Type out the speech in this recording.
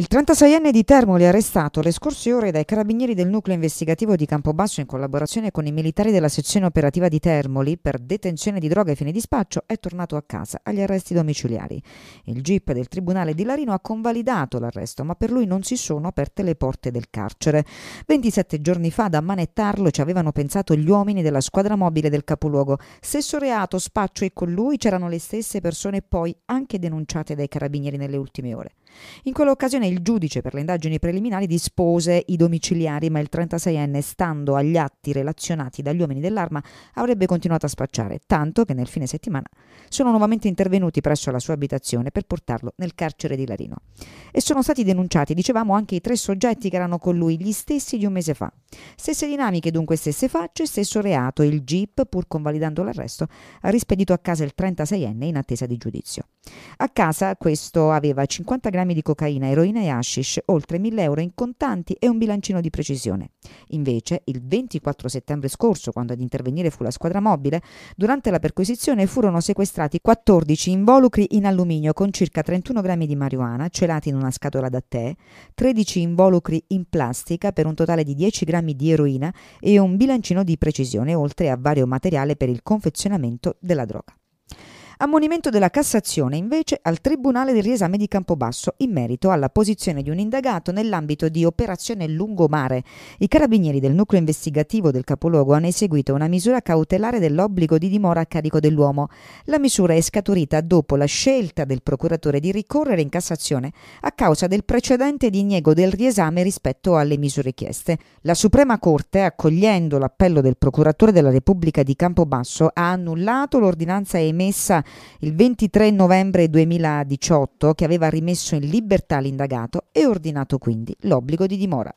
Il 36enne di Termoli arrestato le scorse ore dai carabinieri del nucleo investigativo di Campobasso in collaborazione con i militari della sezione operativa di Termoli per detenzione di droga e fine di spaccio è tornato a casa agli arresti domiciliari. Il GIP del Tribunale di Larino ha convalidato l'arresto ma per lui non si sono aperte le porte del carcere. 27 giorni fa da manettarlo ci avevano pensato gli uomini della squadra mobile del capoluogo. Stesso reato, spaccio e con lui c'erano le stesse persone poi anche denunciate dai carabinieri nelle ultime ore. In quell'occasione il giudice per le indagini preliminari dispose i domiciliari, ma il 36enne, stando agli atti relazionati dagli uomini dell'arma, avrebbe continuato a spacciare, tanto che nel fine settimana sono nuovamente intervenuti presso la sua abitazione per portarlo nel carcere di Larino. E sono stati denunciati, dicevamo, anche i tre soggetti che erano con lui, gli stessi di un mese fa. Stesse dinamiche, dunque stesse facce, stesso reato. Il GIP, pur convalidando l'arresto, ha rispedito a casa il 36enne in attesa di giudizio. A casa questo aveva 50 grammi di cocaina, eroina e hashish, oltre 1000 euro in contanti e un bilancino di precisione. Invece, il 24 settembre scorso, quando ad intervenire fu la squadra mobile, durante la perquisizione furono sequestrati 14 involucri in alluminio con circa 31 grammi di marijuana, celati in una scatola da tè, 13 involucri in plastica per un totale di 10 grammi di eroina e un bilancino di precisione, oltre a vario materiale per il confezionamento della droga. Ammonimento della Cassazione invece al Tribunale del riesame di Campobasso in merito alla posizione di un indagato nell'ambito di operazione lungomare. I carabinieri del nucleo investigativo del capoluogo hanno eseguito una misura cautelare dell'obbligo di dimora a carico dell'uomo. La misura è scaturita dopo la scelta del procuratore di ricorrere in Cassazione a causa del precedente diniego del riesame rispetto alle misure chieste. La Suprema Corte, accogliendo l'appello del procuratore della Repubblica di Campobasso, ha annullato l'ordinanza emessa il 23 novembre 2018 che aveva rimesso in libertà l'indagato e ordinato quindi l'obbligo di dimora.